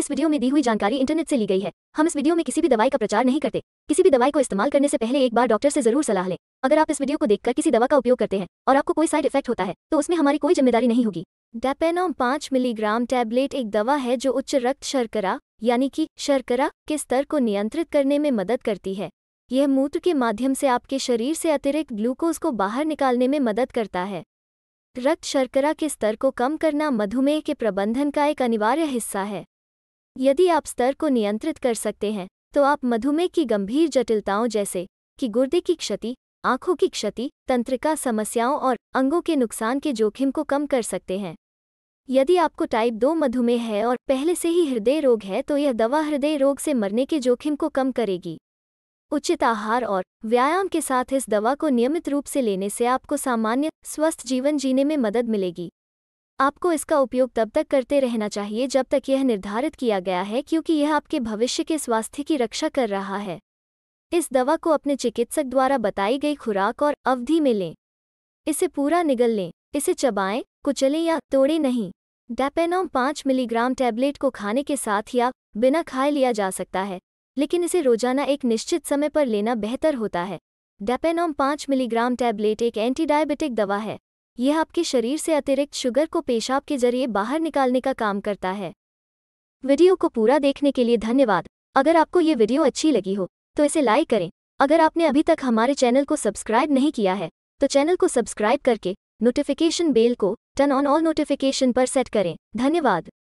इस वीडियो में दी हुई जानकारी इंटरनेट से ली गई है हम इस वीडियो में किसी भी दवाई का प्रचार नहीं करते किसी भी दवाई को इस्तेमाल करने से पहले एक बार डॉक्टर से जरूर सलाह लें अगर आप इस वीडियो को देखकर किसी दवा का उपयोग करते हैं और आपको कोई साइड इफेक्ट होता है तो उसमें हमारी कोई जिम्मेदारी नहीं होगी डेपेनॉम पाँच मिलीग्राम टैबलेट एक दवा है जो उच्च रक्त शर्करा यानी कि शर्करा के स्तर को नियंत्रित करने में मदद करती है यह मूत्र के माध्यम से आपके शरीर से अतिरिक्त ग्लूकोज को बाहर निकालने में मदद करता है रक्त शर्करा के स्तर को कम करना मधुमेह के प्रबंधन का एक अनिवार्य हिस्सा है यदि आप स्तर को नियंत्रित कर सकते हैं तो आप मधुमेह की गंभीर जटिलताओं जैसे कि गुर्दे की क्षति आंखों की क्षति तंत्रिका समस्याओं और अंगों के नुकसान के जोखिम को कम कर सकते हैं यदि आपको टाइप दो मधुमेह है और पहले से ही हृदय रोग है तो यह दवा हृदय रोग से मरने के जोखिम को कम करेगी उचित आहार और व्यायाम के साथ इस दवा को नियमित रूप से लेने से आपको सामान्य स्वस्थ जीवन जीने में मदद मिलेगी आपको इसका उपयोग तब तक करते रहना चाहिए जब तक यह निर्धारित किया गया है क्योंकि यह आपके भविष्य के स्वास्थ्य की रक्षा कर रहा है इस दवा को अपने चिकित्सक द्वारा बताई गई खुराक और अवधि में लें इसे पूरा निगल लें इसे चबाएं कुचलें या तोड़ें नहीं डेपेनॉम पाँच मिलीग्राम टैबलेट को खाने के साथ या बिना खाए लिया जा सकता है लेकिन इसे रोजाना एक निश्चित समय पर लेना बेहतर होता है डेपेनॉम पाँच मिलीग्राम टैबलेट एक एंटीडायबिटिक दवा है यह आपके शरीर से अतिरिक्त शुगर को पेशाब के जरिए बाहर निकालने का काम करता है वीडियो को पूरा देखने के लिए धन्यवाद अगर आपको ये वीडियो अच्छी लगी हो तो इसे लाइक करें अगर आपने अभी तक हमारे चैनल को सब्सक्राइब नहीं किया है तो चैनल को सब्सक्राइब करके नोटिफिकेशन बेल को टर्न ऑन ऑल नोटिफिकेशन पर सेट करें धन्यवाद